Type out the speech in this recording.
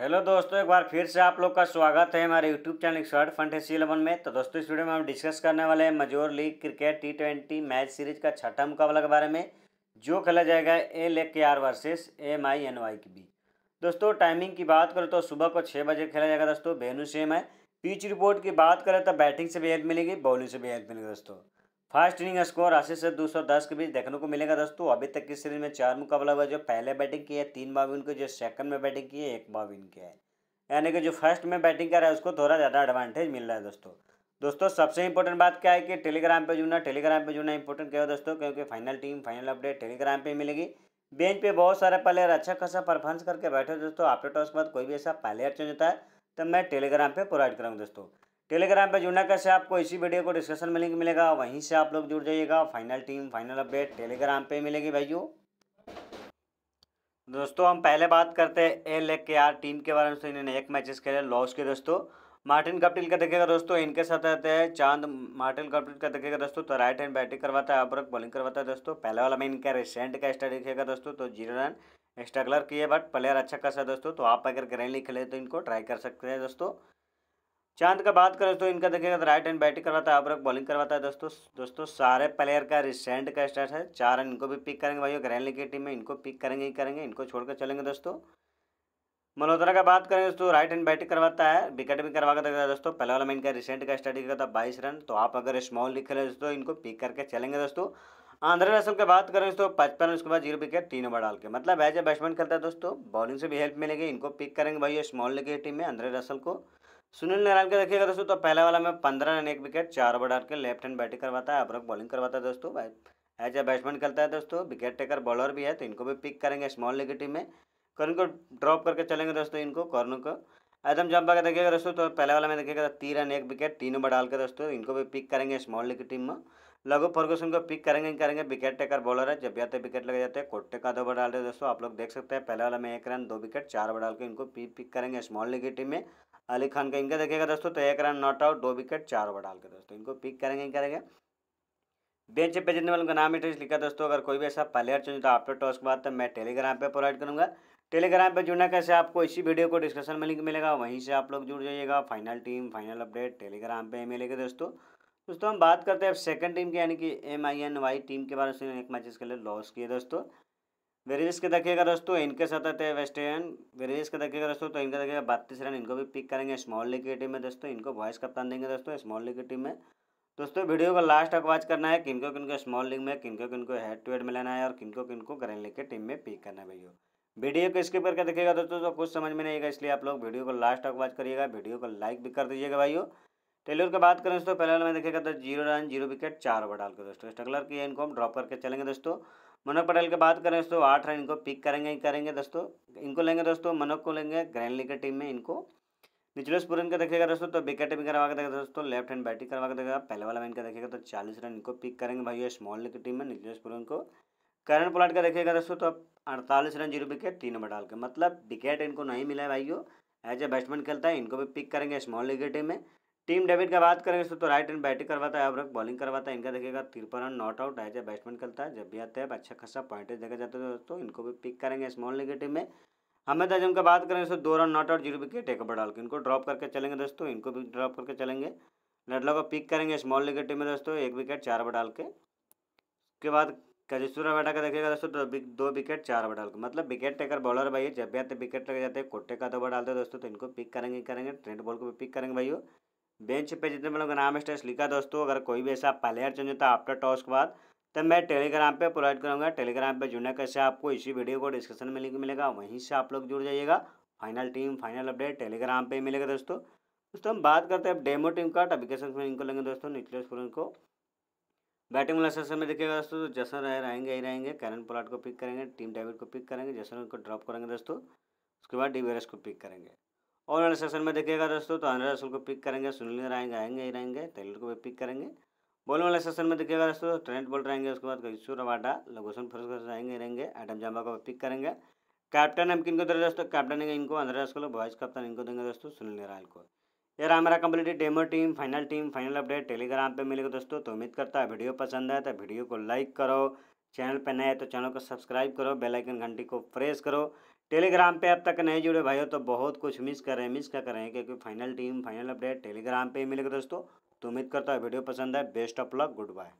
hello दोस्तों एक बार फिर से आप लोग का स्वागत है हमारे YouTube channel short fantasy eleven में तो दोस्तों इस वीडियो में हम डिस्कस करने वाले हैं major league cricket T twenty match series का छठा मुकाबला के बारे में जो खेला जाएगा A L K R versus M I N Y के बीच दोस्तों टाइमिंग की बात करें तो सुबह को छः बजे खेला जाएगा दोस्तों बेनू सेम है पिच रिपोर्ट की बात करें तो बैटिंग से भी हेल्प मिलेगी बॉलिंग से भी हेल्प मिलेगी दोस्तों फास्ट इनिंग स्कोर अस्सी से दो सौ दस के बीच देखने को मिलेगा दोस्तों अभी तक की सीरीज में चार मुकाबला हुआ जो पहले बैटिंग की है तीन बार इनको जो सेकंड में बैटिंग की है एक बार इनके किया है यानी कि जो फर्स्ट में बैटिंग कर रहा है उसको थोड़ा ज़्यादा एडवांटेज मिल रहा है दोस्तों दोस्तों सबसे इंपॉर्टेंट बात क्या है कि टेलीग्राम पर जुड़ना टेलीग्राम पर जुड़ना इंपॉर्टेंट क्या है दोस्तों क्योंकि final team final update Telegram पर मिलेगी बेंच पर बहुत सारे प्लेयर अच्छा खासा परफॉर्मेंस करके बैठे दोस्तों आपके टॉस के बाद कोई भी ऐसा प्लेयर चेंज होता है तो मैं टेलीग्राम पर प्रोवाइड कराऊँगा दोस्तों टेलीग्राम पे जुड़ने कैसे आपको इसी वीडियो को डिस्कशन में लिंक मिलेगा वहीं से आप लोग जुड़ जाइएगा final team final update Telegram पे मिलेगी भाइयों दोस्तों हम पहले बात करते हैं एल के आर टीम के बारे में तो इन्होंने एक मैचेस खेले लॉस के दोस्तों मार्टिन कप्टिल का देखेगा दोस्तों इनके साथ रहते हैं चांद मार्टिन कप्टिल का देखेगा दोस्तों तो राइट हैंड बैटिंग करवाता है अबरक बॉलिंग करवाता है दोस्तों पहले वाला में इनका रिसेंट का स्टार देखेगा दोस्तों तो जीरो रन स्ट्रगलर किए बट प्लेयर अच्छा खासा दोस्तों तो आप अगर ग्रैंड लीग खेले तो इनको ट्राई कर सकते हैं दोस्तों चांद का बात करें तो इनका देखिएगा तो राइट हैंड बैटिंग करवाता है अपरक बॉलिंग करवाता है दोस्तों दोस्तों सारे प्लेयर का रिसेंट का स्टार्ट है चार रन इनको भी पिक करेंगे भाई ग्रैंड की टीम में इनको पिक करेंगे ही करेंगे इनको छोड़कर चलेंगे दोस्तों मल्होत्रा का बात करें दोस्तों राइट हैंड बैटिंग करवाता है विकेट भी करवा कर दोस्तों पहले वाला मैं इनका रिसेंट का स्टार्ट किया था बाईस रन तो आप अगर स्मॉल लिख रहे दोस्तों इनको पिक करके चलेंगे दोस्तों आंध्र नेशनल की बात करें दोस्तों पचपन उसके बाद जीरो विकेट तीन ओवर डाल के मतलब एज ए बैट्समैन खेलता है दोस्तों बॉलिंग से भी हेल्प मिलेगी इनको पिक करेंगे भाई स्मॉल की टीम में आंध्र नेशनल को सुनील नारायण का देखिएगा दोस्तों तो पहला वाला में पंद्रह रन एक विकेट चार ओवर डाल के लेफ्ट हैंड बैटिंग करवाता है अपरक बॉलिंग करवाता है दोस्तों भाई एज ए बैट्समैन खेलता है दोस्तों विकेट टेकर बॉलर भी है तो इनको भी पिक करेंगे स्मॉल लीग टीम में कर्न को ड्रॉप करके चलेंगे दोस्तों इनको कॉर्न को एकदम जंप आकर देखिएगा दोस्तों तो पहले वाला में देखिएगा तो तीन रन एक विकेट तीन ओवर डाल के दोस्तों इनको भी पिक करेंगे स्मॉल लीग टीम में लघु फर्गूसन को पिक करेंगे करेंगे विकेट टेकर बॉलर है जब भी आते विकेट लगे जाते हैं कोट्टे का दो ओवर डाल रहे दोस्तों आप लोग देख सकते हैं पहले वाला में एक रन दो विकेट चार ओवर डाल के इनको पिक करेंगे स्मॉल लीग टीम में अली खान का इनका देखिएगा दोस्तों तो एक रन नॉट आउट दो विकेट चार ओवर डाल के दोस्तों इनको पिक करेंगे ही करेंगे बेंच पे जितने वाले उनका नाम ही तो लिखा दोस्तों अगर कोई भी ऐसा प्लेयर चुन तो आफ्टर टॉस के बाद तो मैं टेलीग्राम पे प्रोवाइड करूँगा टेलीग्राम पे जुड़ना कैसे आपको इसी वीडियो को डिस्कशन में लिंक मिलेगा वहीं से आप लोग जुड़ जाइएगा final team final update Telegram पे मिलेगा दोस्तों दोस्तों हम बात करते हैं सेकंड टीम की यानी कि M I N Y team के बारे में एक मैचेस के लिए लॉस किए दोस्तों वेरियस के देखिएगा दोस्तों इनके साथ आते हैं वेस्टर्न वेरियस के देखिएगा दोस्तों तो इनके देखिएगा बत्तीस रन इनको भी पिक करेंगे स्मॉल लीग की टीम में दोस्तों इनको वॉइस कप्तान देंगे दोस्तों स्मॉल लीग की टीम में दोस्तों वीडियो को लास्ट तक वॉच करना है किनको किनको स्मॉल लीग में किनको किनको हेड टू हेड में लेना है और किनको किनको ग्रैंड लीग के टीम में पिक करना है भैया वीडियो को स्किप करके देखिएगा दोस्तों तो कुछ समझ में नहीं आएगा इसलिए आप लोग वीडियो को लास्ट तक वॉच करिएगा वीडियो को लाइक भी कर दीजिएगा भाइयों टेलर की बात करें दोस्तों पहले में देखेगा तो जीरो रन जीरो विकेट चार ओवर डाल के दोस्तों स्ट्रगलर की इनको हम ड्रॉप करके चलेंगे दोस्तों मनोज पटेल की बात करें दोस्तों आठ रन इनको पिक करेंगे ही करेंगे दोस्तों इनको लेंगे दोस्तों मनोज को लेंगे ग्रैंड लीग की टीम में इनको निचले पुरन का देखेगा दोस्तों तो विकेट भी करवा के देखा दोस्तों लेफ्ट हैंड बैटिंग करवा के देखा पहले वाला मैन का देखेगा तो चालीस रन इनको पिक करेंगे भाई स्मॉल लीग की टीम में निचले पुरन को करण पोलाट का देखेगा दोस्तों तो अड़तालीस रन जीरो विकेट तीन ओवर डाल के मतलब विकेट इनको नहीं मिला है भाइयों एज ए बैट्समैन खेलता है इनको भी पिक करेंगे स्मॉल लीग की टीम में टीम डेविड का बात करेंगे तो राइट एंड बैटिंग करवाता है अब्रक बॉलिंग करवाता है इनका देखिएगा तिरपन रन नॉट आउट है जब बैट्समैन करता है जब भी आते हैं अच्छा खासा पॉइंटेज देखा जाता है दोस्तों तो इनको भी पिक करेंगे स्मॉल निगेटिव में हमेद अजम का बात करें तो दो run not out zero wicket एक बड़ा डाल के इनको ड्रॉप करके चलेंगे दोस्तों इनको भी ड्रॉप करके चलेंगे लडलो को पिक करेंगे स्मॉल निगेटिव में दोस्तों एक विकेट चार ओवर डाल के उसके बाद कजेसूरा बैठा का देखिएगा दोस्तों दो, दो विकेट चार ओवर डाल के मतलब विकेट टेकर बॉलर भाई जब भी आते विकेट लग जाते हैं कोटे का दो ओवर डालते हैं दोस्तों तो इनको पिक करेंगे करेंगे ट्रेंड बॉल को भी पिक करेंगे भाई बेंच पे जितने मतलब नाम स्टेस लिखा दोस्तों अगर कोई भी ऐसा प्लेयर चेंज होता है आफ्टर टॉस के बाद तब तो मैं टेलीग्राम पे प्रोवाइड करूँगा टेलीग्राम पे जुड़ने कैसे आपको इसी वीडियो को डिस्क्रिप्शन में लिंक मिलेगा वहीं से आप लोग जुड़ जाइएगा final team final update Telegram पर मिलेगा दोस्तों दोस्तों हम बात करते हैं डेमो टीम का एप्लीकेशन में इनको लेंगे दोस्तों निचले स्कूल को बैटिंग सेशन में देखिएगा दोस्तों तो जसन राय रहेंगे ही रहेंगे कैरन पोलाट को पिक करेंगे टीम डेविड को पिक करेंगे जसन को ड्रॉप करेंगे दोस्तों उसके बाद डिवेरस को पिक करेंगे और वाले सेक्शन में देखिएगा दोस्तों तो अनिल रसूल को पिक करेंगे सुनील रहेंगे आएंगे ही रहेंगे टेलर को भी पिक करेंगे बॉल वाले सेक्शन में देखिएगा दोस्तों ट्रेंड बोल रहेंगे उसके बाद किशोर रवाडा लघुसन फर्स्ट रहेंगे ही रहेंगे आइटम जामा को पिक करेंगे कैप्टन हम को दे रहे दोस्तों कैप्टन इनको आंध्र रसूल वॉइस कप्तान इनको देंगे दोस्तों सुनील नारायण को ये रहा हमारा complete demo team final team final update Telegram पे मिलेगा दोस्तों तो उम्मीद करता है वीडियो पसंद आए तो वीडियो को लाइक करो चैनल पर नए तो चैनल को सब्सक्राइब करो बेलाइकन घंटी को प्रेस करो टेलीग्राम पे अब तक नहीं जुड़े भाइयों तो बहुत कुछ मिस कर रहे हैं मिस क्या कर रहे हैं क्योंकि final team final update Telegram पे ही मिलेगा दोस्तों तो उम्मीद करता हूँ वीडियो पसंद है best of luck good bye